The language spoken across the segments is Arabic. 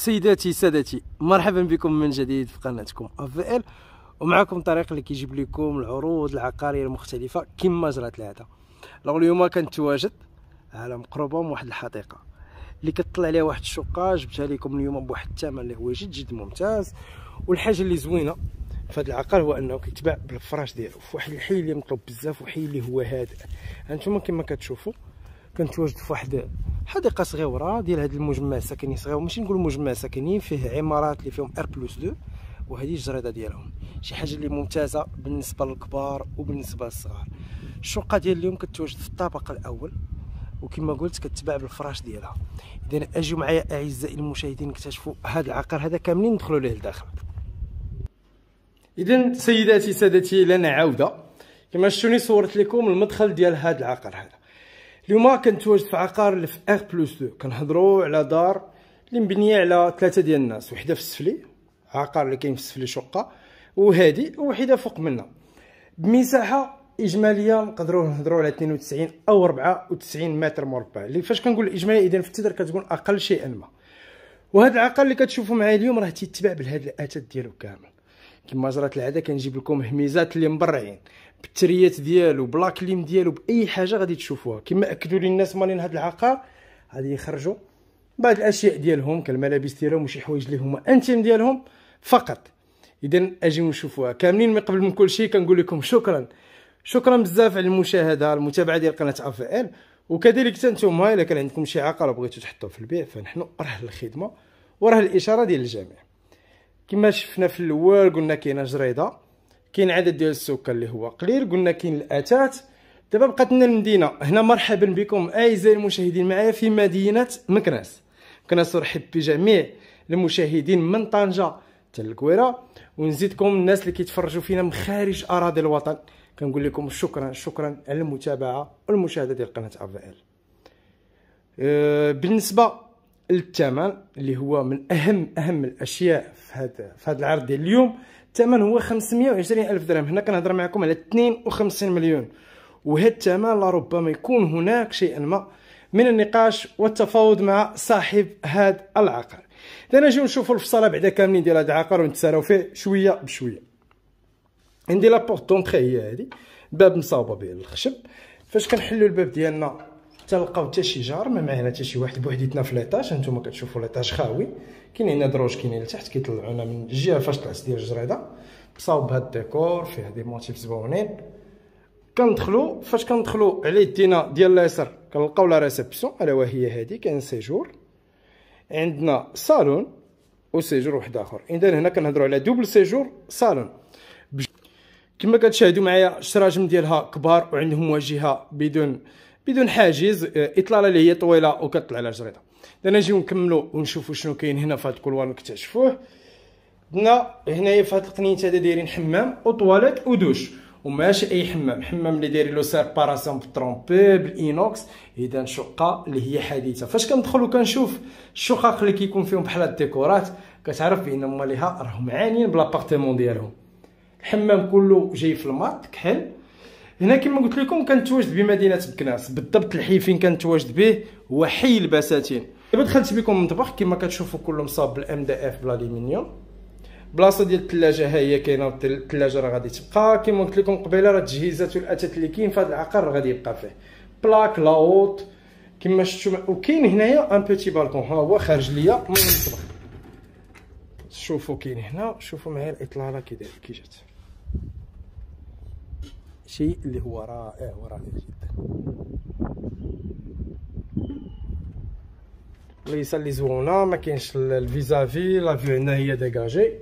سيداتي سادتي مرحبا بكم من جديد في قناتكم افال ومعكم طريق اللي كيجيب لكم العروض العقاريه المختلفه كما جرت العاده لو اليوم كنتواجد على مقربه من واحد الحديقه اللي كتطلع عليها واحد الشقه جبتها لكم اليوم بواحد الثمن اللي هو جد جد ممتاز والحاجه اللي زوينه في هذا العقار هو انه كيتباع بالفراش ديالو في واحد الحي اللي مطلوب بزاف وحي اللي هو هادئ هانتوما كما كتشوفوا كنتواجد في واحد حديقه صغيره ديال هذا المجمع السكني صغير ماشي نقول مجمع سكني فيه عمارات اللي فيهم ار بلس 2 وهذه الجريده ديالهم شي حاجه اللي ممتازه بالنسبه للكبار وبالنسبه للصغار الشقه ديال اليوم كتوجد في الطابق الاول وكما قلت كتباع بالفراش ديالها اذا اجيو معايا اعزائي المشاهدين نكتشفوا هذا العقار هذا كاملين ندخلوا ليه لداخل اذا سيداتي سادتي لنا عوده كما شفتوني صورت لكم المدخل ديال هذا العقار هذا اليوم كنتواجد في عقار في ار بلس 2 كنهضروا على دار اللي مبنيه على ثلاثه ديال الناس وحده في السفلي عقار اللي كاين في السفلي شقه وهادي وحده فوق منها بمساحه اجماليه نقدروا نهضروا على 92 او 94 متر مربع اللي فاش كنقول الاجماليه اذا في التدر كتكون اقل شيئا ما وهذا العقار اللي كتشوفوا معايا اليوم راه تيتباع بهذا الاثاث ديالو كامل كما جرات العاده كنجيب لكم هميزات اللي مبرعين بالتريات ديالو بلا كليم ديالو باي حاجه غادي تشوفوها كما اكدوا لي الناس مالين هذا العقار غادي يخرجوا بعض الاشياء ديالهم كالملابس ديالهم وشي حوايج اللي هما انتيم ديالهم فقط اذا اجيو نشوفوها كاملين من قبل من كل شيء كنقول لكم شكرا شكرا بزاف على المشاهده المتابعه ديال قناه افائل وكذلك حتى نتوما الا كان عندكم شي عقار بغيتو تحطوه في البيع فنحن راه الخدمه وراه الاشاره ديال الجميع كما شفنا في الاول قلنا كاينه جريده كاين عدد ديال السكان اللي هو قليل قلنا كاين الاتات دابا بقات لنا المدينه هنا مرحبا بكم اعزائي المشاهدين معايا في مدينه مكناس مكناس ارحب بجميع المشاهدين من طنجه حتى الكويره ونزيدكم الناس اللي كيتفرجوا فينا من خارج اراضي الوطن كنقول لكم شكرا شكرا على المتابعه والمشاهده ديال قناه افائل أه بالنسبه للثمن اللي هو من اهم اهم الاشياء في هذا في هذا العرض ديال اليوم الثمن هو 520 الف درهم هنا كنهضر معكم على 52 مليون وهذا الثمن لربما يكون هناك شيئا ما من النقاش والتفاوض مع صاحب هذا العقار اذا نجيو نشوفوا الفصاله بعدا كاملين ديال هذا العقار ونتساراو فيه شويه بشويه عندي لابورت دونتخي هي هذه باب مصاوبه بالخشب الخشب فاش كنحلوا الباب ديالنا حتى لقاو حتى شي جار ما معنا حتى شي واحد بوحديتنا في ليطاج هانتوما كتشوفوا ليطاج خاوي كاين هنا دروج كاينين لتحت كيطلعونا من الجهه فاش طلعت ديال الجريده مصاوب بهاد الديكور فيه دي موتيف زوينين كندخلو فاش كندخلو على يدينا ديال اليسر كنلقاو لا ريسبسيون الا وهي هادي كاين سيجور عندنا صالون وسيجور واحد اخر اذا هنا كنهضروا على دوبل سيجور صالون كما كتشاهدوا معايا الشراجم ديالها كبار وعندهم واجهه بدون بدون حاجز آه، اطلاله اللي هي طويله وكتطلع على الجريده دابا نجيو نكملوا ونشوفوا شنو كاين هنا في هذا الكولوار نكتشفوه عندنا هنايا في هاد القنينه هذا دايرين حمام وطواليت ودوش وماشي اي حمام حمام اللي داير لو سير باراسون بترومبي بالاينوكس اذا شقه اللي هي حديثه فاش كندخل وكنشوف الشقق اللي كيكون فيهم بحال هاد الديكورات كتعرف بان ماليها راهم عانيين بلابارتمون ديالهم الحمام كله جاي في الماط كحل هنا كما قلت لكم كنتواجد بمدينه بكناس بالضبط الحي فين كنتواجد به هو حي البساتين دابا دخلت بكم المطبخ كما كتشوفوا كله مصاب بالام دي اف بالالومنيوم بلاصه ديال الثلاجه ها هي كاينه الثلاجه راه غادي تبقى كما قلت لكم قبيله راه التجهيزات والاثاث اللي كاين في هذا العقار غادي يبقى فيه بلاك لاوت كما شفتوا وكاين هنايا ان بوتي بالكون ها هو خارج ليا من المطبخ شوفوا كاين هنا شوفوا معايا الاطلاله كي داير كي جات شيء اللي هو رائع ورائع جدا ليس لي زونا ما كاينش الفيزافي لا فيو هنا هي ديغاجي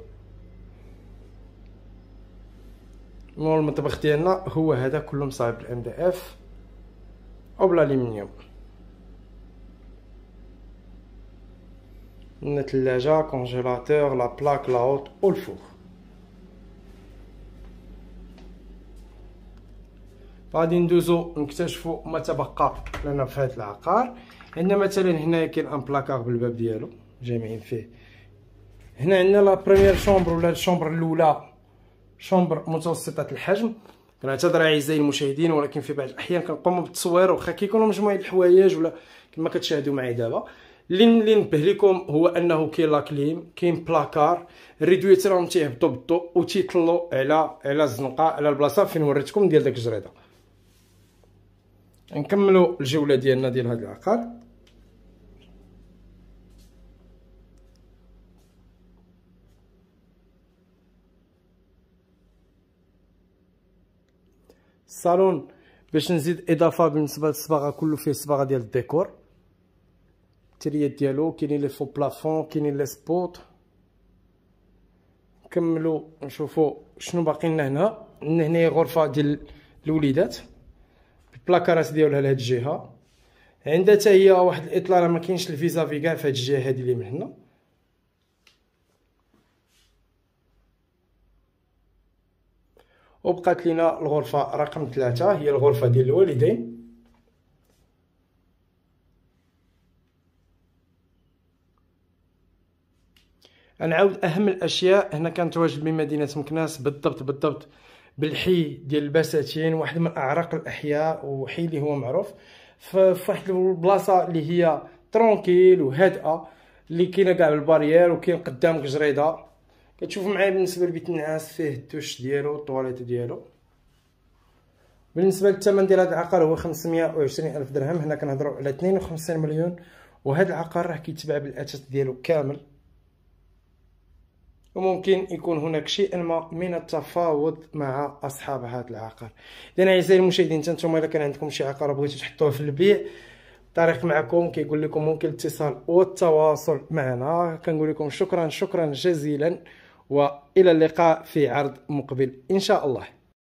مول المطبخ ديالنا هو هذا كله مصايب الام دي اف او بالالومنيوم عندنا ثلاجه كونجيلاتور لا بلاك لا هوت او الفور غادي ندوزو نكتشفوا ما تبقى لنا في هذا العقار عندنا مثلا هنايا كاين ان بلاكار بالباب ديالو جامعين فيه هنا عندنا لا بروميير شومبر ولا الشومبر الاولى شومبر متوسطه الحجم كنعتذر اعزائي المشاهدين ولكن في بعض الاحيان كنقوم بالتصوير واخا كيكونوا مجموعه الحوايج ولا كما كتشاهدوا معي دابا اللي اللي نبه لكم هو انه كاين لاكليم كاين بلاكار ريدويتر راهم تيهبطوا بالضوء وتيطلوا على على الزنقه على البلاصه فين وريتكم ديال داك الجريده نكملوا الجوله ديالنا ديال هذا العقار الصالون باش نزيد اضافه بالنسبه للصباغه كله فيه صباغه ديال الديكور التريات ديالو كاينين لي فو بلافون كاينين لي سبوت نكملوا نشوفوا شنو باقي لنا هنا هنايا غرفه ديال الوليدات بلاكارات ديالها لهاد الجهه عندها حتى هي واحد الاطلاله ما كاينش في كاع فهاد الجهه هادي اللي من هنا وبقات لينا الغرفه رقم ثلاثة هي الغرفه ديال الوالدين نعاود اهم الاشياء هنا كانت كنتواجد بمدينه مكناس بالضبط بالضبط بالحي ديال البساتين واحد من اعراق الاحياء وحي اللي هو معروف فواحد البلاصه اللي هي ترونكيل وهادئه اللي كاينه كاع بالبارير وكاين قدامك جريده كتشوف معايا بالنسبه لبيت النعاس فيه التوش ديالو الطواليت ديالو بالنسبه للثمن ديال هذا العقار هو 520 الف درهم هنا كنهضروا على 52 مليون وهذا العقار راه كيتباع بالاتات ديالو كامل وممكن يكون هناك شيء ما من التفاوض مع اصحاب هذا العقار اذا اعزائي المشاهدين نتوما الا كان عندكم شي عقار بغيتو تحطوه في البيع طريق معكم كيقول لكم ممكن الاتصال والتواصل معنا كنقول لكم شكرا شكرا جزيلا والى اللقاء في عرض مقبل ان شاء الله